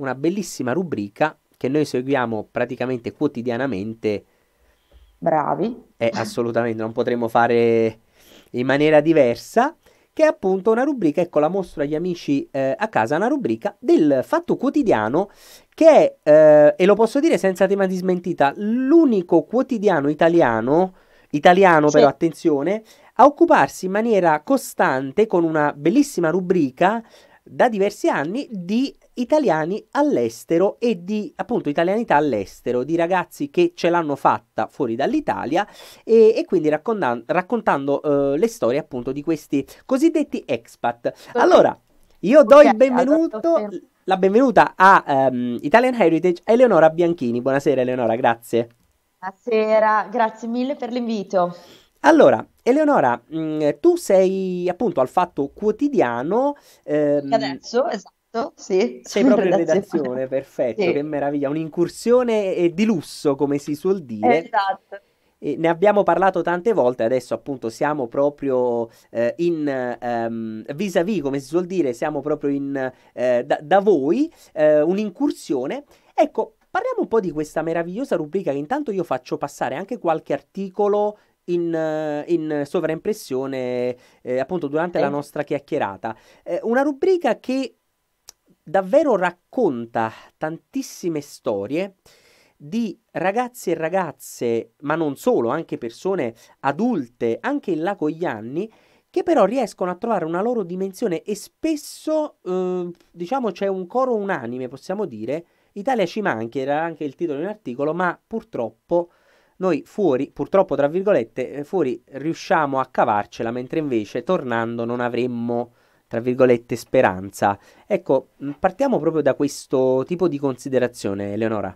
una bellissima rubrica che noi seguiamo praticamente quotidianamente. Bravi. Eh, assolutamente non potremmo fare in maniera diversa, che è appunto una rubrica, ecco la mostro agli amici eh, a casa, una rubrica del Fatto Quotidiano che è, eh, e lo posso dire senza tema di smentita, l'unico quotidiano italiano, italiano sì. però attenzione, a occuparsi in maniera costante con una bellissima rubrica da diversi anni di italiani all'estero e di appunto italianità all'estero, di ragazzi che ce l'hanno fatta fuori dall'Italia e, e quindi raccontan- raccontando uh, le storie appunto di questi cosiddetti expat. Allora, io do il benvenuto, la benvenuta a um, Italian Heritage Eleonora Bianchini. Buonasera Eleonora, grazie. Buonasera, grazie mille per l'invito. Allora, Eleonora, mh, mm, tu sei appunto al fatto quotidiano. Ehm, adesso, esatto. Esatto, sì, Sei proprio in redazione, redazione perfetto, sì. che meraviglia, un'incursione di lusso come si suol dire. Esatto. E ne abbiamo parlato tante volte, adesso appunto siamo proprio eh, in um, vis-à-vis, come si suol dire, siamo proprio in, eh, da, da, voi, eh, un'incursione. Ecco, parliamo un po' di questa meravigliosa rubrica che intanto io faccio passare anche qualche articolo in, in, sovraimpressione eh, appunto durante eh. la nostra chiacchierata. Eh, una rubrica che davvero racconta tantissime storie di ragazzi e ragazze, ma non solo, anche persone adulte, anche in là con gli anni, che però riescono a trovare una loro dimensione e spesso, eh, diciamo, c'è un coro unanime, possiamo dire, Italia ci manca, era anche il titolo di un articolo, ma purtroppo noi fuori, purtroppo tra virgolette, eh, fuori riusciamo a cavarcela, mentre invece tornando non avremmo tra virgolette, speranza. Ecco, mm, partiamo proprio da questo tipo di considerazione, Eleonora.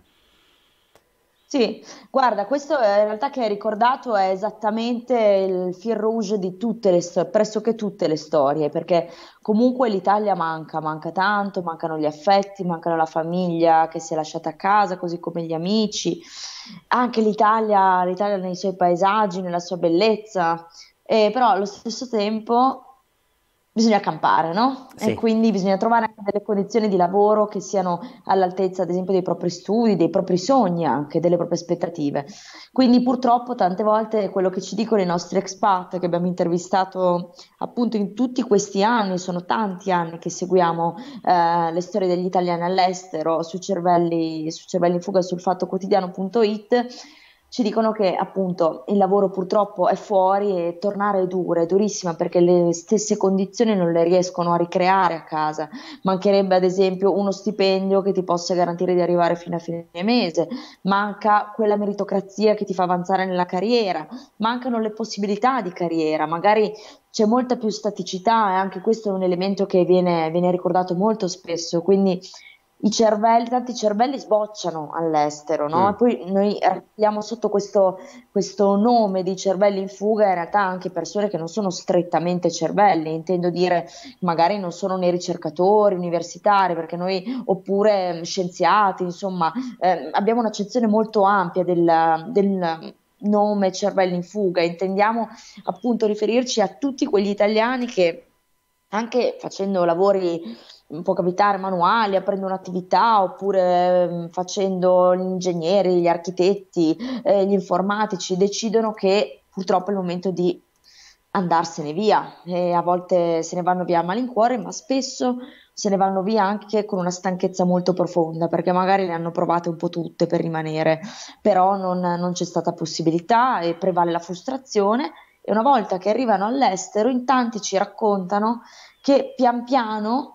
Sì, guarda, questo eh, in realtà che hai ricordato è esattamente il fil rouge di tutte le storie, pressoché tutte le storie, perché comunque l'Italia manca, manca tanto, mancano gli affetti, mancano la famiglia che si è lasciata a casa, così come gli amici, anche l'Italia, l'Italia nei suoi paesaggi, nella sua bellezza, eh, però allo stesso tempo bisogna campare, no? Sì. E quindi bisogna trovare anche delle condizioni di lavoro che siano all'altezza, ad esempio, dei propri studi, dei propri sogni anche, delle proprie aspettative. Quindi purtroppo tante volte quello che ci dicono i nostri expat che abbiamo intervistato appunto in tutti questi anni, sono tanti anni che seguiamo eh, le storie degli italiani all'estero su cervelli, su cervelli in fuga sul fattoquotidiano.it ci dicono che appunto il lavoro purtroppo è fuori e tornare è dura, è durissima perché le stesse condizioni non le riescono a ricreare a casa. Mancherebbe ad esempio uno stipendio che ti possa garantire di arrivare fino a fine mese, manca quella meritocrazia che ti fa avanzare nella carriera, mancano le possibilità di carriera, magari c'è molta più staticità e anche questo è un elemento che viene, viene ricordato molto spesso, quindi i cervelli, tanti cervelli sbocciano all'estero, no? Mm. E poi noi abbiamo sotto questo, questo, nome di cervelli in fuga in realtà anche persone che non sono strettamente cervelli, intendo dire magari non sono né ricercatori universitari, perché noi, oppure mm, scienziati, insomma, eh, abbiamo un'accezione molto ampia del, del nome cervelli in fuga, intendiamo appunto riferirci a tutti quegli italiani che anche facendo lavori può capitare manuali, aprendo un'attività oppure mm, facendo gli ingegneri, gli architetti, eh, gli informatici, decidono che purtroppo è il momento di andarsene via e a volte se ne vanno via a malincuore, ma spesso se ne vanno via anche con una stanchezza molto profonda, perché magari le hanno provate un po' tutte per rimanere, però non, non c'è stata possibilità e prevale la frustrazione e una volta che arrivano all'estero in tanti ci raccontano che pian piano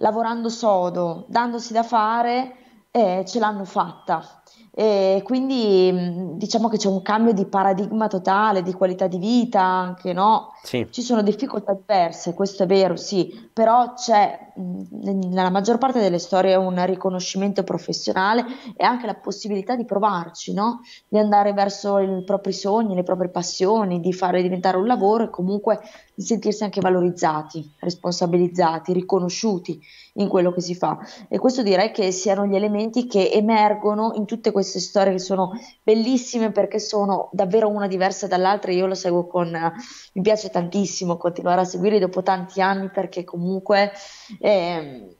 lavorando sodo, dandosi da fare, eh, ce l'hanno fatta. E quindi mm, diciamo che c'è un cambio di paradigma totale, di qualità di vita, anche no? Sì. Ci sono difficoltà diverse, questo è vero, sì, però c'è nella maggior parte delle storie un riconoscimento professionale e anche la possibilità di provarci, no? di andare verso i propri sogni, le proprie passioni, di fare diventare un lavoro e comunque di sentirsi anche valorizzati, responsabilizzati, riconosciuti in quello che si fa. E questo direi che siano gli elementi che emergono in tutte queste storie che sono bellissime perché sono davvero una diversa dall'altra. Io lo seguo con... mi piace tantissimo continuare a seguirli dopo tanti anni perché comunque eh,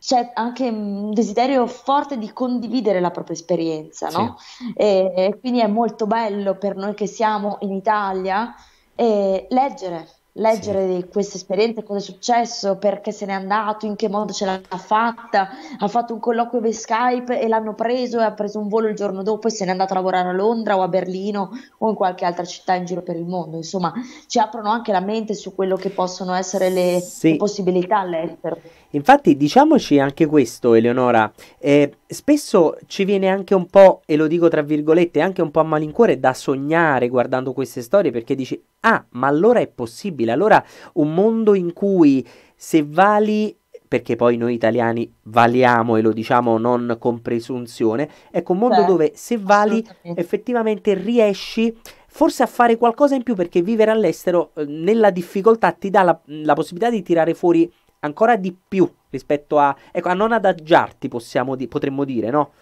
c'è anche un desiderio forte di condividere la propria esperienza, no? Sì. E, e quindi è molto bello per noi che siamo in Italia eh, leggere leggere sì. questa esperienza, cosa è successo, perché se n'è andato, in che modo ce l'ha fatta, ha fatto un colloquio via Skype e l'hanno preso e ha preso un volo il giorno dopo e se n'è andato a lavorare a Londra o a Berlino o in qualche altra città in giro per il mondo, insomma ci aprono anche la mente su quello che possono essere le, sì. le possibilità all'estero. Infatti diciamoci anche questo Eleonora, eh, spesso ci viene anche un po', e lo dico tra virgolette, anche un po' a malincuore da sognare guardando queste storie perché dici, ah, ma allora è possibile, allora un mondo in cui se vali perché poi noi italiani valiamo e lo diciamo non con presunzione, ecco un mondo Beh, dove se vali effettivamente riesci forse a fare qualcosa in più perché vivere all'estero eh, nella difficoltà ti dà la, la possibilità di tirare fuori ancora di più rispetto a, ecco, a non adagiarti, possiamo di- potremmo dire, no?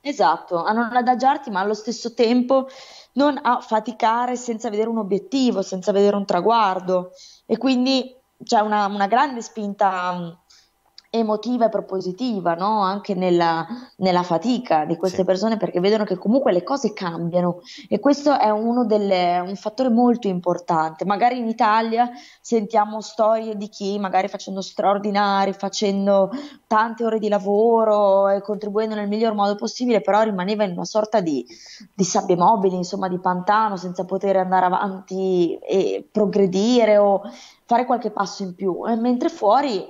Esatto, a non adagiarti, ma allo stesso tempo non a faticare senza vedere un obiettivo, senza vedere un traguardo. E quindi c'è una, una grande spinta emotiva e propositiva no? anche nella, nella, fatica di queste sì. persone perché vedono che comunque le cose cambiano e questo è delle, un fattore molto importante. Magari in Italia sentiamo storie di chi magari facendo straordinari, facendo tante ore di lavoro e contribuendo nel miglior modo possibile, però rimaneva in una sorta di, di sabbie mobili, insomma di pantano senza poter andare avanti e progredire o fare qualche passo in più, e mentre fuori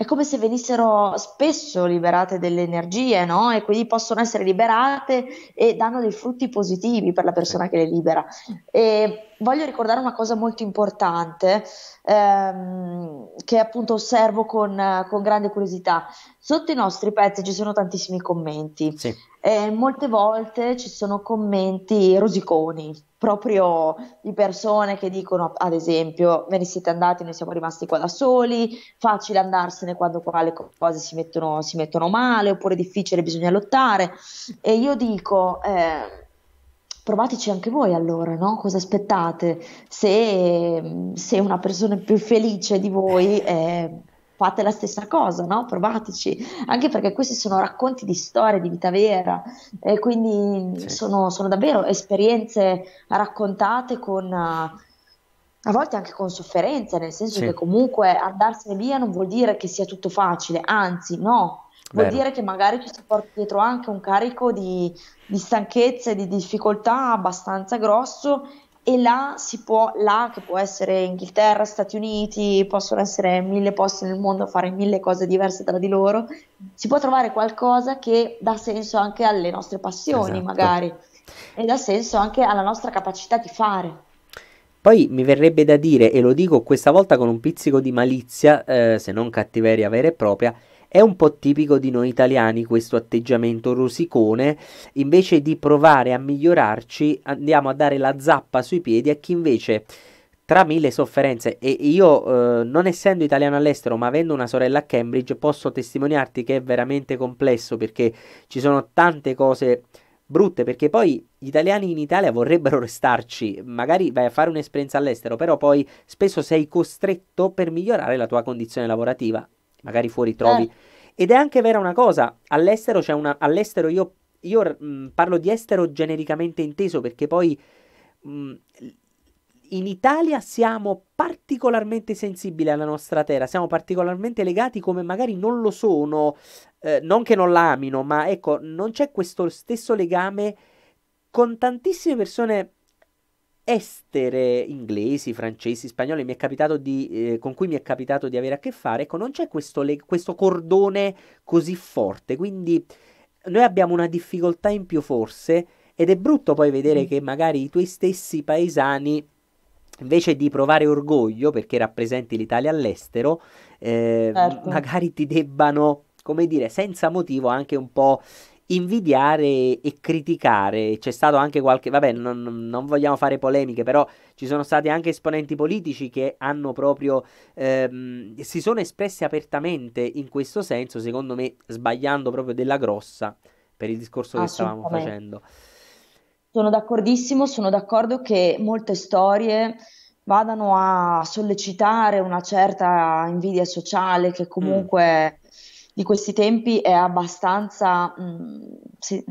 è come se venissero spesso liberate delle energie, no? E quindi possono essere liberate e danno dei frutti positivi per la persona che le libera. E voglio ricordare una cosa molto importante ehm, che appunto osservo con, con, grande curiosità. Sotto i nostri pezzi ci sono tantissimi commenti. Sì. Eh, molte volte ci sono commenti rosiconi, proprio di persone che dicono, ad esempio, ve ne siete andati, noi siamo rimasti qua da soli, facile andarsene quando qua le cose si mettono, si mettono male, oppure difficile, bisogna lottare. E io dico... Eh, provateci anche voi allora, no? cosa aspettate? Se, se una persona è più felice di voi, eh, fate la stessa cosa, no? provateci, anche perché questi sono racconti di storie, di vita vera, e quindi sì. sono, sono, davvero esperienze raccontate con... Eh, a volte anche con sofferenza, nel senso sì. che comunque andarsene via non vuol dire che sia tutto facile, anzi no, Vuol Vero. dire che magari ci si porta dietro anche un carico di, di stanchezza e di difficoltà abbastanza grosso e là si può, là che può essere Inghilterra, Stati Uniti, possono essere mille posti nel mondo a fare mille cose diverse tra di loro, si può trovare qualcosa che dà senso anche alle nostre passioni esatto. magari e dà senso anche alla nostra capacità di fare. Poi mi verrebbe da dire, e lo dico questa volta con un pizzico di malizia, eh, se non cattiveria vera e propria, è un po' tipico di noi italiani questo atteggiamento rosicone, invece di provare a migliorarci andiamo a dare la zappa sui piedi a chi invece tra mille sofferenze e io eh, non essendo italiano all'estero ma avendo una sorella a Cambridge posso testimoniarti che è veramente complesso perché ci sono tante cose brutte perché poi gli italiani in Italia vorrebbero restarci magari vai a fare un'esperienza all'estero però poi spesso sei costretto per migliorare la tua condizione lavorativa magari fuori trovi. Eh. Ed è anche vera una cosa, all'estero c'è una... all'estero io, io mh, mm, parlo di estero genericamente inteso perché poi mh, mm, in Italia siamo particolarmente sensibili alla nostra terra, siamo particolarmente legati come magari non lo sono, eh, non che non l'amino, ma ecco, non c'è questo stesso legame con tantissime persone estere inglesi, francesi, spagnoli di, eh, con cui mi è capitato di avere a che fare, ecco, non c'è questo, le- questo cordone così forte, quindi noi abbiamo una difficoltà in più forse ed è brutto poi vedere mm. che magari i tuoi stessi paesani invece di provare orgoglio perché rappresenti l'Italia all'estero, eh, certo. magari ti debbano, come dire, senza motivo anche un po' invidiare e criticare. C'è stato anche qualche. Vabbè, non, non, vogliamo fare polemiche, però ci sono stati anche esponenti politici che hanno proprio. Ehm, si sono espressi apertamente in questo senso, secondo me, sbagliando proprio della grossa per il discorso che stavamo facendo. Sono d'accordissimo, sono d'accordo che molte storie vadano a sollecitare una certa invidia sociale che mm. comunque. Mm di questi tempi è abbastanza mh, mm, sì,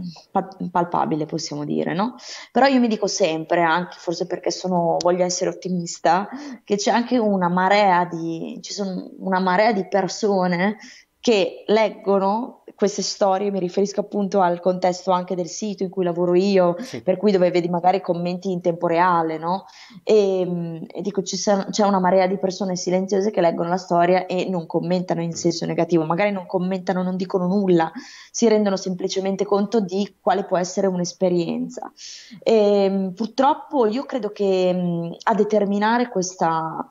palpabile, possiamo dire, no? Però io mi dico sempre, anche forse perché sono, voglio essere ottimista, che c'è anche una marea di, ci sono una marea di persone che leggono queste storie, mi riferisco appunto al contesto anche del sito in cui lavoro io, sì. per cui dove vedi magari commenti in tempo reale, no? E, ehm, e dico, c'è una marea di persone silenziose che leggono la storia e non commentano in mm. senso negativo, magari non commentano, non dicono nulla, si rendono semplicemente conto di quale può essere un'esperienza. E, ehm, purtroppo io credo che mm, a determinare questa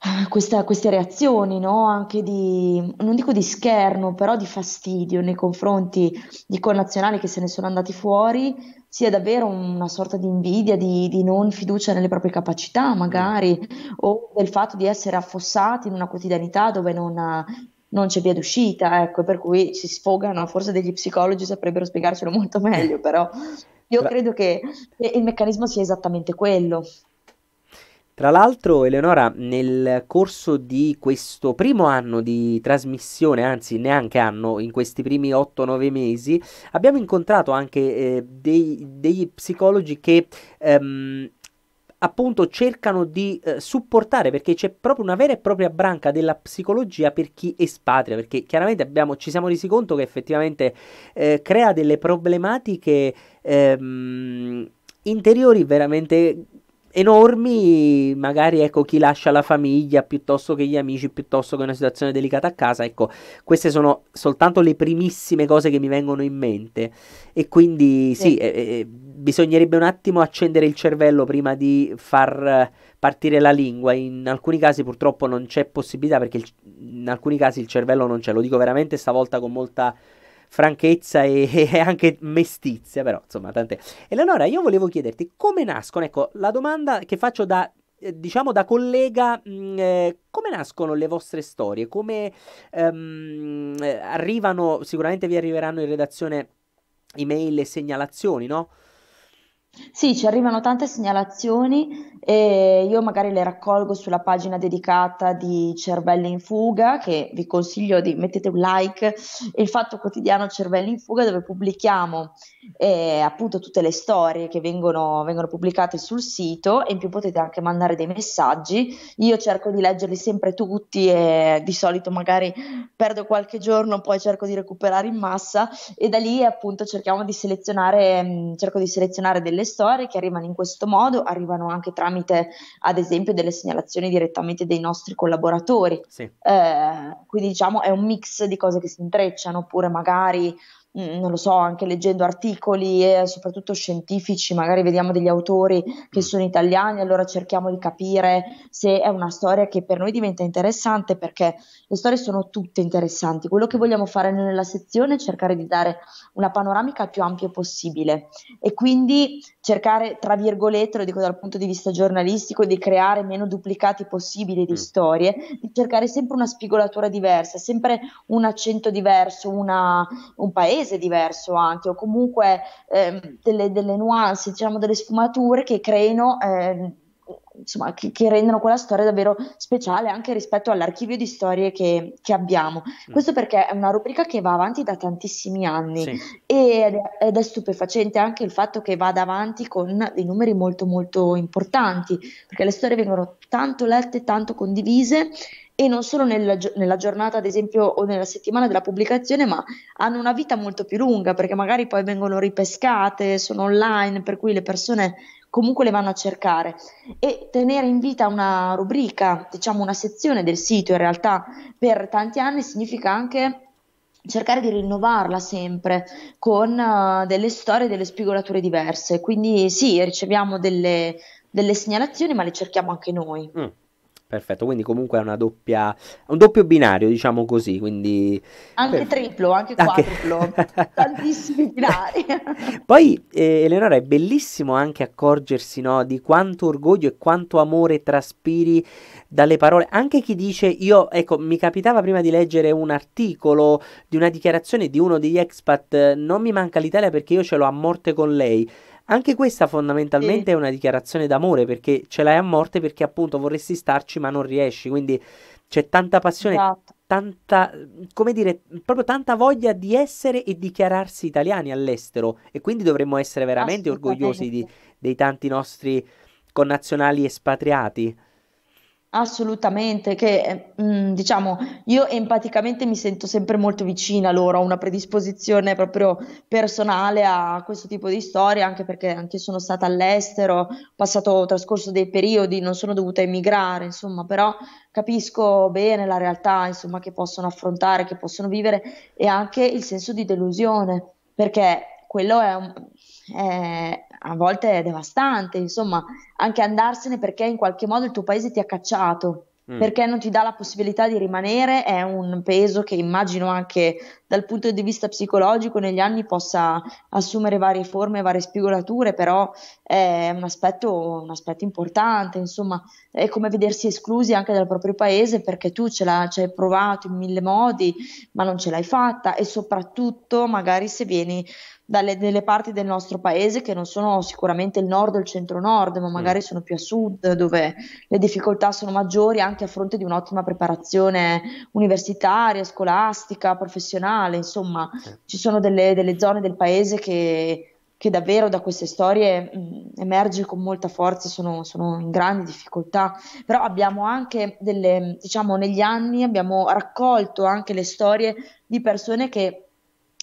Ah, questa, queste reazioni, no? anche di, non dico di scherno, però di fastidio nei confronti di connazionali che se ne sono andati fuori, sia davvero una sorta di invidia, di, di, non fiducia nelle proprie capacità mm. magari, o del fatto di essere affossati in una quotidianità dove non, ha, non c'è via d'uscita, ecco, per cui si sfogano, forse degli psicologi saprebbero spiegarcelo molto eh. meglio, però io credo che il meccanismo sia esattamente quello. Tra l'altro, Eleonora, nel corso di questo primo anno di trasmissione, anzi neanche anno, in questi primi 8-9 mesi, abbiamo incontrato anche eh, dei, dei, psicologi che ehm, appunto cercano di eh, supportare perché c'è proprio una vera e propria branca della psicologia per chi espatria perché chiaramente abbiamo, ci siamo resi conto che effettivamente eh, crea delle problematiche ehm, interiori veramente enormi, magari ecco chi lascia la famiglia piuttosto che gli amici, piuttosto che una situazione delicata a casa, ecco, queste sono soltanto le primissime cose che mi vengono in mente e quindi sì, eh. Eh, bisognerebbe un attimo accendere il cervello prima di far partire la lingua, in alcuni casi purtroppo non c'è possibilità perché il, in alcuni casi il cervello non c'è, lo dico veramente stavolta con molta franchezza e, e, anche mestizia, però insomma tant'è. Eleonora, io volevo chiederti come nascono, ecco, la domanda che faccio da eh, diciamo da collega, mm, eh, come nascono le vostre storie? Come ehm, eh, arrivano, sicuramente vi arriveranno in redazione email e segnalazioni, no? Sì, ci arrivano tante segnalazioni e io magari le raccolgo sulla pagina dedicata di Cervelli in Fuga, che vi consiglio di mettete un like, il Fatto Quotidiano Cervelli in Fuga, dove pubblichiamo eh, appunto tutte le storie che vengono, vengono, pubblicate sul sito e in più potete anche mandare dei messaggi. Io cerco di leggerli sempre tutti e di solito magari perdo qualche giorno, poi cerco di recuperare in massa e da lì appunto cerchiamo di selezionare, mh, mm, cerco di selezionare delle storie che arrivano in questo modo arrivano anche tramite, ad esempio, delle segnalazioni direttamente dei nostri collaboratori. Sì. Eh, quindi diciamo è un mix di cose che si intrecciano, oppure magari Mm, non lo so, anche leggendo articoli e soprattutto scientifici, magari vediamo degli autori che mm. sono italiani, allora cerchiamo di capire se è una storia che per noi diventa interessante perché le storie sono tutte interessanti. Quello che vogliamo fare noi nella sezione è cercare di dare una panoramica il più ampia possibile e quindi cercare, tra virgolette, lo dico dal punto di vista giornalistico, di creare meno duplicati possibili di mm. storie, di cercare sempre una spigolatura diversa, sempre un accento diverso, una, un paese paese diverso anche, o comunque eh, delle, delle, nuance, diciamo delle sfumature che creino. Eh, insomma, che, che, rendono quella storia davvero speciale anche rispetto all'archivio di storie che, che abbiamo. Mm. Questo perché è una rubrica che va avanti da tantissimi anni sì. ed, è, ed, è, stupefacente anche il fatto che vada avanti con dei numeri molto molto importanti, perché le storie vengono tanto lette, tanto condivise e non solo nella, nella, giornata, ad esempio, o nella settimana della pubblicazione, ma hanno una vita molto più lunga perché magari poi vengono ripescate, sono online, per cui le persone comunque le vanno a cercare. E tenere in vita una rubrica, diciamo una sezione del sito in realtà per tanti anni significa anche cercare di rinnovarla sempre con uh, delle storie, delle spigolature diverse. Quindi sì, riceviamo delle, delle segnalazioni, ma le cerchiamo anche noi. Mm. Perfetto, quindi comunque è una doppia, un doppio binario, diciamo così, quindi... Anche triplo, anche quadruplo, tantissimi binari. Poi, eh, Eleonora, è bellissimo anche accorgersi no, di quanto orgoglio e quanto amore traspiri dalle parole. Anche chi dice, io, ecco, mi capitava prima di leggere un articolo di una dichiarazione di uno degli expat, non mi manca l'Italia perché io ce l'ho a morte con lei. Anche questa fondamentalmente sì. è una dichiarazione d'amore perché ce l'hai a morte perché appunto vorresti starci ma non riesci, quindi c'è tanta passione, esatto. tanta, come dire, proprio tanta voglia di essere e dichiararsi italiani all'estero e quindi dovremmo essere veramente orgogliosi di, dei tanti nostri connazionali espatriati. Assolutamente, che mm, diciamo io empaticamente mi sento sempre molto vicina a loro, ho una predisposizione proprio personale a questo tipo di storie, anche perché anche sono stata all'estero, ho passato, ho trascorso dei periodi, non sono dovuta emigrare, insomma, però capisco bene la realtà, insomma, che possono affrontare, che possono vivere e anche il senso di delusione, perché quello è, un, è a volte è devastante, insomma, anche andarsene perché in qualche modo il tuo paese ti ha cacciato, mm. perché non ti dà la possibilità di rimanere, è un peso che immagino anche dal punto di vista psicologico negli anni possa assumere varie forme, varie spigolature, però è un aspetto, un aspetto importante, insomma, è come vedersi esclusi anche dal proprio paese perché tu ce l'hai provato in mille modi, ma non ce l'hai fatta e soprattutto magari se vieni dalle, delle parti del nostro paese che non sono sicuramente il nord o il centro-nord, ma mm. magari mm. sono più a sud, dove le difficoltà sono maggiori anche a fronte di un'ottima preparazione universitaria, scolastica, professionale, insomma, mm. ci sono delle, delle, zone del paese che, che davvero da queste storie mh, mm, emerge con molta forza, sono, sono, in grandi difficoltà, però abbiamo anche delle, diciamo, negli anni abbiamo raccolto anche le storie di persone che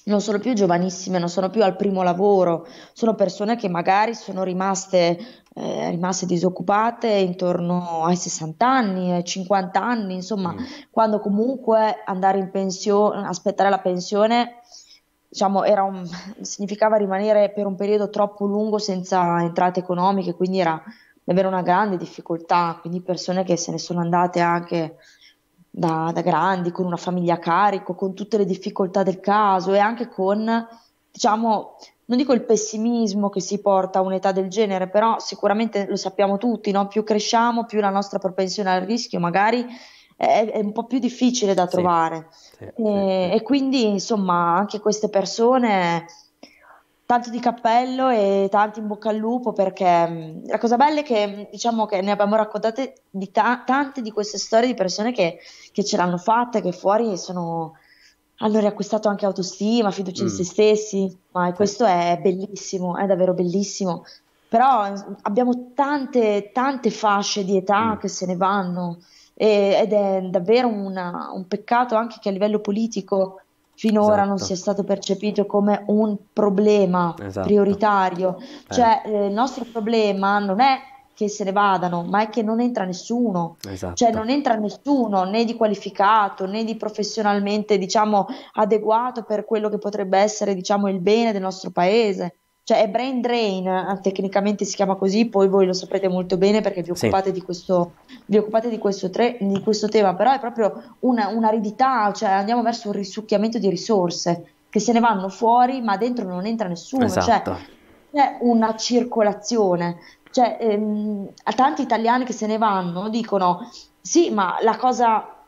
non sono più giovanissime, non sono più al primo lavoro, sono persone che magari sono rimaste, eh, rimaste disoccupate intorno ai 60 anni, ai 50 anni, insomma, mm. quando comunque andare in pensione, aspettare la pensione, diciamo, un, significava rimanere per un periodo troppo lungo senza entrate economiche, quindi era davvero una grande difficoltà, quindi persone che se ne sono andate anche da, da, grandi, con una famiglia a carico, con tutte le difficoltà del caso e anche con, diciamo, non dico il pessimismo che si porta a un'età del genere, però sicuramente lo sappiamo tutti, no? più cresciamo, più la nostra propensione al rischio magari è, è un po' più difficile da trovare. Sì, sì, e, eh, sì. e quindi, insomma, anche queste persone tanto di cappello e tanti in bocca al lupo perché mm, la cosa bella è che mm, diciamo che ne abbiamo raccontate di ta- tante di queste storie di persone che, che ce l'hanno fatta, che fuori sono, hanno riacquistato anche autostima, fiducia mm. in se stessi, ma questo è bellissimo, è davvero bellissimo. Però mm, abbiamo tante, tante fasce di età mm. che se ne vanno e, ed è davvero una, un peccato anche che a livello politico finora esatto. non sia stato percepito come un problema esatto. prioritario. Cioè, eh. Cioè eh, il nostro problema non è che se ne vadano, ma è che non entra nessuno, esatto. cioè non entra nessuno né di qualificato né di professionalmente diciamo adeguato per quello che potrebbe essere diciamo il bene del nostro paese cioè è brain drain, eh, tecnicamente si chiama così, poi voi lo saprete molto bene perché vi occupate, sì. di, questo, vi occupate di, questo tre, di, questo tema, però è proprio una, un'aridità, cioè andiamo verso un risucchiamento di risorse che se ne vanno fuori ma dentro non entra nessuno, cioè esatto. cioè c'è una circolazione, cioè ehm, tanti italiani che se ne vanno dicono sì ma la cosa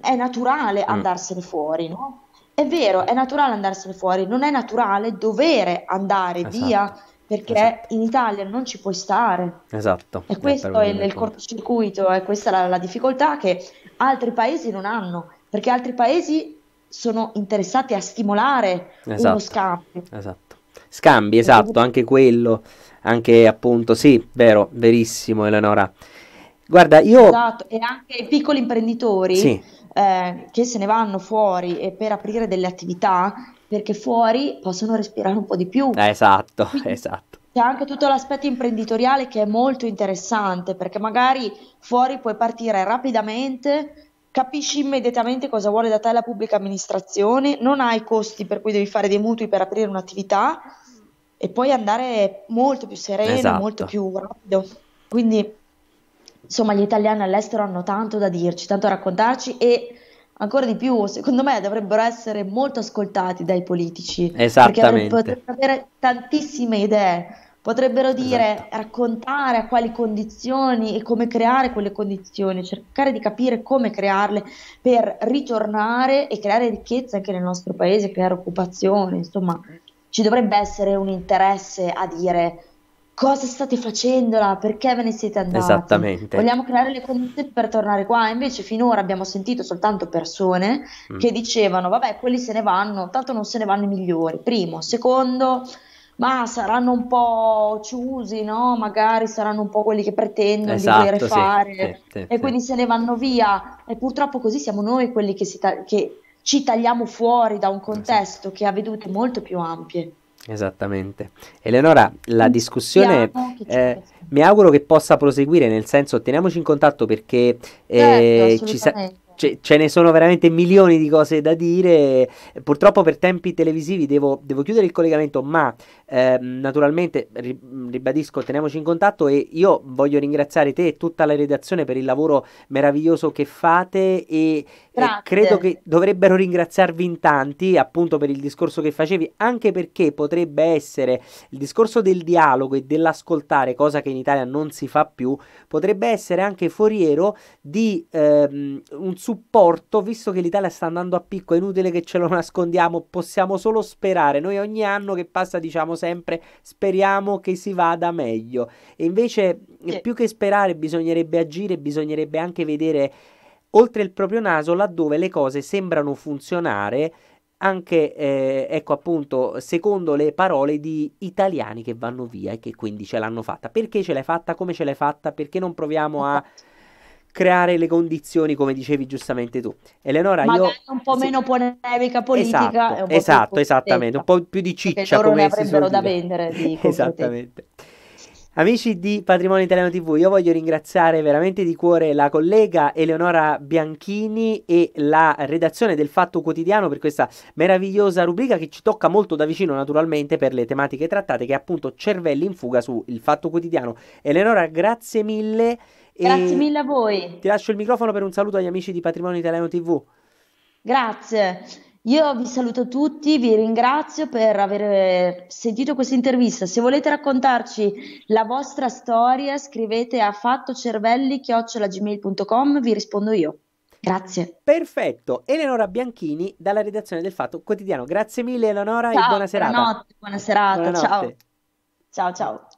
è naturale mm. andarsene mm. fuori, no? è vero, è naturale andarsene fuori, non è naturale dovere andare esatto. via perché esatto. in Italia non ci puoi stare. Esatto. E eh, questo è, il cortocircuito, è questa la, la difficoltà che altri paesi non hanno, perché altri paesi sono interessati a stimolare esatto. uno scambio. Esatto. Scambi, esatto, anche quello, anche appunto, sì, vero, verissimo Eleonora. Guarda, io... Esatto, e anche i piccoli imprenditori sì eh, che se ne vanno fuori per aprire delle attività perché fuori possono respirare un po' di più. Eh, esatto, Quindi esatto. C'è anche tutto l'aspetto imprenditoriale che è molto interessante perché magari fuori puoi partire rapidamente capisci immediatamente cosa vuole da te la pubblica amministrazione, non hai costi per cui devi fare dei mutui per aprire un'attività e puoi andare molto più sereno, esatto. molto più rapido. Quindi insomma gli italiani all'estero hanno tanto da dirci, tanto da raccontarci e ancora di più, secondo me, dovrebbero essere molto ascoltati dai politici. Esattamente. Perché potrebbero avere tantissime idee, potrebbero dire, esatto. raccontare a quali condizioni e come creare quelle condizioni, cercare di capire come crearle per ritornare e creare ricchezza anche nel nostro paese, creare occupazione, insomma, ci dovrebbe essere un interesse a dire cosa state facendo là? Perché ve ne siete andati? Esattamente. Vogliamo creare le condizioni per tornare qua. Invece finora abbiamo sentito soltanto persone mm. che dicevano, vabbè, quelli se ne vanno, tanto non se ne vanno i migliori. Primo. Secondo, ma saranno un po' ciusi, no? Magari saranno un po' quelli che pretendono esatto, di voler sì, fare sì, sì, e quindi se ne vanno via. E purtroppo così siamo noi quelli che, ta- che ci tagliamo fuori da un esatto. contesto esatto. che ha vedute molto più ampie. Esattamente. Eleonora, la discussione eh, mi auguro che possa proseguire, nel senso teniamoci in contatto perché eh, certo, ci, sa- ce, ce ne sono veramente milioni di cose da dire. Purtroppo per tempi televisivi devo, devo chiudere il collegamento, ma eh, naturalmente ri, ribadisco, teniamoci in contatto e io voglio ringraziare te e tutta la redazione per il lavoro meraviglioso che fate e, e credo che dovrebbero ringraziarvi in tanti appunto per il discorso che facevi, anche perché potrebbe essere il discorso del dialogo e dell'ascoltare, cosa che in Italia non si fa più, potrebbe essere anche foriero di ehm, un suo supporto, visto che l'Italia sta andando a picco, è inutile che ce lo nascondiamo, possiamo solo sperare. Noi ogni anno che passa diciamo sempre speriamo che si vada meglio. E invece sì. più che sperare bisognerebbe agire, bisognerebbe anche vedere oltre il proprio naso laddove le cose sembrano funzionare anche eh, ecco appunto secondo le parole di italiani che vanno via e che quindi ce l'hanno fatta perché ce l'hai fatta come ce l'hai fatta perché non proviamo a creare le condizioni, come dicevi giustamente tu. Eleonora, Magari io... un po' meno polemica politica. Esatto, esatto esattamente, un po' più di ciccia. Loro come ne avrebbero da vendere. Di cioè, esattamente. Amici di Patrimonio Italiano TV, io voglio ringraziare veramente di cuore la collega Eleonora Bianchini e la redazione del Fatto Quotidiano per questa meravigliosa rubrica che ci tocca molto da vicino naturalmente per le tematiche trattate che è appunto Cervelli in fuga su Il Fatto Quotidiano. Eleonora, grazie mille Grazie mille a voi. Ti lascio il microfono per un saluto agli amici di Patrimonio Italiano TV. Grazie. Io vi saluto tutti, vi ringrazio per aver eh, sentito questa intervista. Se volete raccontarci la vostra storia, scrivete a fattocervelli@gmail.com, vi rispondo io. Grazie. Perfetto. Eleonora Bianchini dalla redazione del Fatto Quotidiano. Grazie mille Eleonora ciao, e buona serata. Buonanotte, buona serata. Buonanotte. Ciao. Ciao ciao.